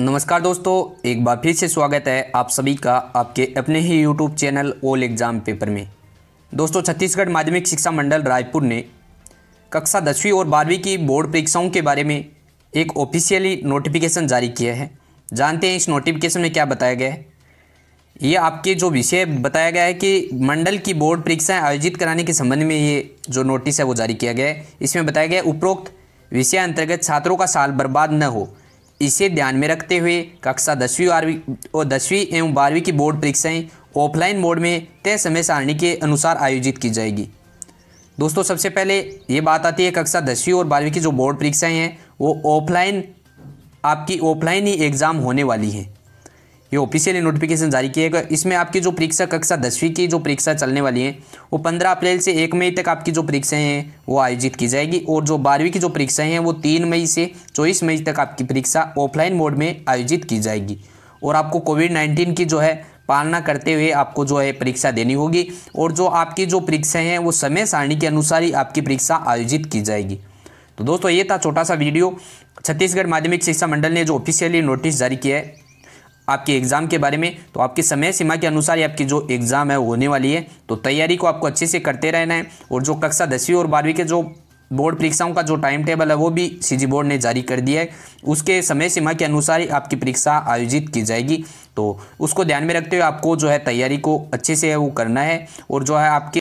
नमस्कार दोस्तों एक बार फिर से स्वागत है आप सभी का आपके अपने ही YouTube channel all exam paper में दोस्तों छत्तीसगढ़ माध्यमिक शिक्षा मंडल रायपुर ने कक्षा दसवीं और बारहवीं की बोर्ड परीक्षाओं के बारे में एक ऑफिशियली नोटिफिकेशन जारी किया है जानते हैं इस नोटिफिकेशन में क्या बताया गया है ये आपके जो विषय बताया गया है कि मंडल की बोर्ड परीक्षाएँ आयोजित कराने के संबंध में ये जो नोटिस है वो जारी किया गया है इसमें बताया गया उपरोक्त विषय अंतर्गत छात्रों का साल बर्बाद न हो इसे ध्यान में रखते हुए कक्षा दसवीं बारहवीं और दसवीं एवं बारहवीं की बोर्ड परीक्षाएं ऑफलाइन मोड में तय समय सारणी के अनुसार आयोजित की जाएगी दोस्तों सबसे पहले ये बात आती है कक्षा दसवीं और बारहवीं की जो बोर्ड परीक्षाएं हैं वो ऑफलाइन आपकी ऑफलाइन ही एग्ज़ाम होने वाली हैं ये ऑफिशियली नोटिफिकेशन जारी किया गया इसमें आपकी जो परीक्षा कक्षा दसवीं की जो परीक्षा चलने वाली है वो पंद्रह अप्रैल से एक मई तक आपकी जो परीक्षाएं हैं वो आयोजित की जाएगी और जो बारहवीं की जो परीक्षाएं हैं वो तीन मई से चौबीस मई तक आपकी परीक्षा ऑफलाइन मोड में आयोजित की जाएगी और आपको कोविड नाइन्टीन की जो है पालना करते हुए आपको जो है परीक्षा देनी होगी और जो आपकी जो परीक्षाएँ हैं वो समय सारणी के अनुसार ही आपकी परीक्षा आयोजित की जाएगी तो दोस्तों ये था छोटा सा वीडियो छत्तीसगढ़ माध्यमिक शिक्षा मंडल ने जो ऑफिशियली नोटिस जारी किया है आपके एग्ज़ाम के बारे में तो आपकी समय सीमा के अनुसार आपकी जो एग्ज़ाम है होने वाली है तो तैयारी को आपको अच्छे से करते रहना है और जो कक्षा दसवीं और बारहवीं के जो बोर्ड परीक्षाओं का जो टाइम टेबल है वो भी सीजी बोर्ड ने जारी कर दिया है उसके समय सीमा के अनुसार ही आपकी परीक्षा आयोजित की जाएगी तो उसको ध्यान में रखते हुए आपको जो है तैयारी को अच्छे से वो करना है और जो है आपके